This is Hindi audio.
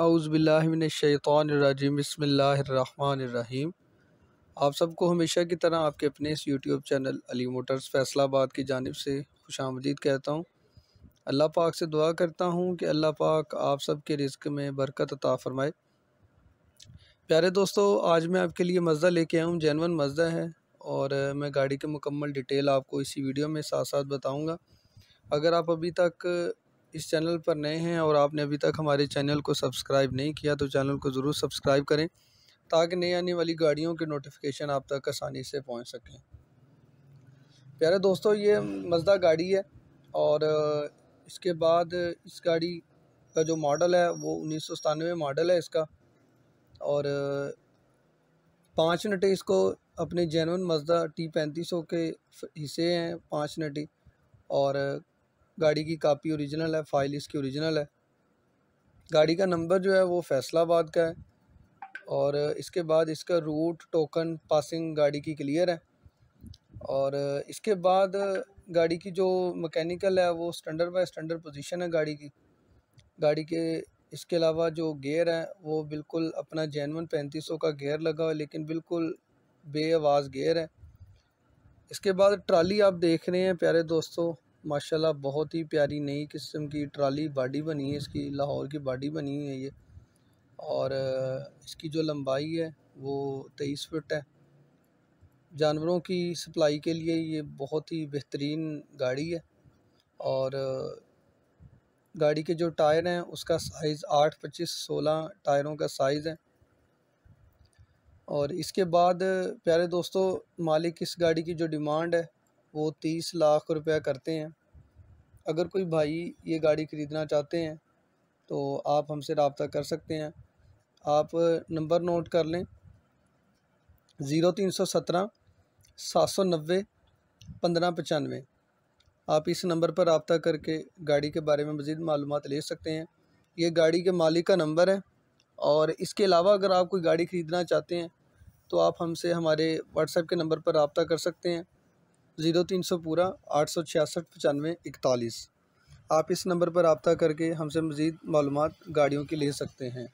आउज़बिल्लिमिनशैतरजीम बसमीम आप सबको हमेशा की तरह आपके अपने इस YouTube channel Ali motors Faisalabad की जानब से खुश आमदीद कहता हूँ अल्लाह पाक से दुआ करता हूँ कि अल्लाह पाक आप सब के रिस्क में बरकत अता फ़रमाए प्यारे दोस्तों आज मैं आपके लिए मज़ा लेके आया हूँ जैनवन मज़ा है और मैं गाड़ी के मुकम्मल डिटेल आपको इसी वीडियो में साथ साथ बताऊँगा अगर आप अभी तक इस चैनल पर नए हैं और आपने अभी तक हमारे चैनल को सब्सक्राइब नहीं किया तो चैनल को ज़रूर सब्सक्राइब करें ताकि नई आने वाली गाड़ियों के नोटिफिकेशन आप तक आसानी से पहुंच सकें प्यारे दोस्तों ये मजदा गाड़ी है और इसके बाद इस गाड़ी का जो मॉडल है वो उन्नीस सौ मॉडल है इसका और पाँच नटे इसको अपने जैन मजदा टी पैंतीस के हिस्से हैं पाँच नटी और गाड़ी की कापी ओरिजिनल है फ़ाइल इसकी ओरिजिनल है गाड़ी का नंबर जो है वो फैसलाबाद का है और इसके बाद इसका रूट टोकन पासिंग गाड़ी की क्लियर है और इसके बाद गाड़ी की जो मैकेनिकल है वो स्टैंडर्ड बाय स्टैंडर्ड पोजीशन है गाड़ी की गाड़ी के इसके अलावा जो गेयर है वो बिल्कुल अपना जैनवन पैंतीस का गेयर लगा हुआ है लेकिन बिल्कुल बे आवाज़ गेयर है इसके बाद ट्राली आप देख रहे हैं प्यारे दोस्तों माशाल्लाह बहुत ही प्यारी नई किस्म की ट्राली बॉडी बनी है इसकी लाहौर की बॉडी बनी हुई है ये और इसकी जो लंबाई है वो तेईस फिट है जानवरों की सप्लाई के लिए ये बहुत ही बेहतरीन गाड़ी है और गाड़ी के जो टायर हैं उसका साइज़ आठ पच्चीस सोलह टायरों का साइज़ है और इसके बाद प्यारे दोस्तों मालिक इस गाड़ी की जो डिमांड है वो तीस लाख रुपया करते हैं अगर कोई भाई ये गाड़ी ख़रीदना चाहते हैं तो आप हमसे रबता कर सकते हैं आप नंबर नोट कर लें ज़ीरो तीन सौ सत्रह सात सौ नब्बे पंद्रह पचानवे आप इस नंबर पर रबता करके गाड़ी के बारे में मज़ीद मालूम ले सकते हैं ये गाड़ी के मालिक का नंबर है और इसके अलावा अगर आप कोई गाड़ी ख़रीदना चाहते हैं तो आप हमसे हमारे व्हाट्सएप के नंबर पर रबता कर सकते हैं ज़ीरो तीन सौ पूरा आठ सौ छियासठ पचानवे इकतालीस आप इस नंबर पर रबता करके हमसे मज़ीद मालूम गाड़ियों की ले सकते हैं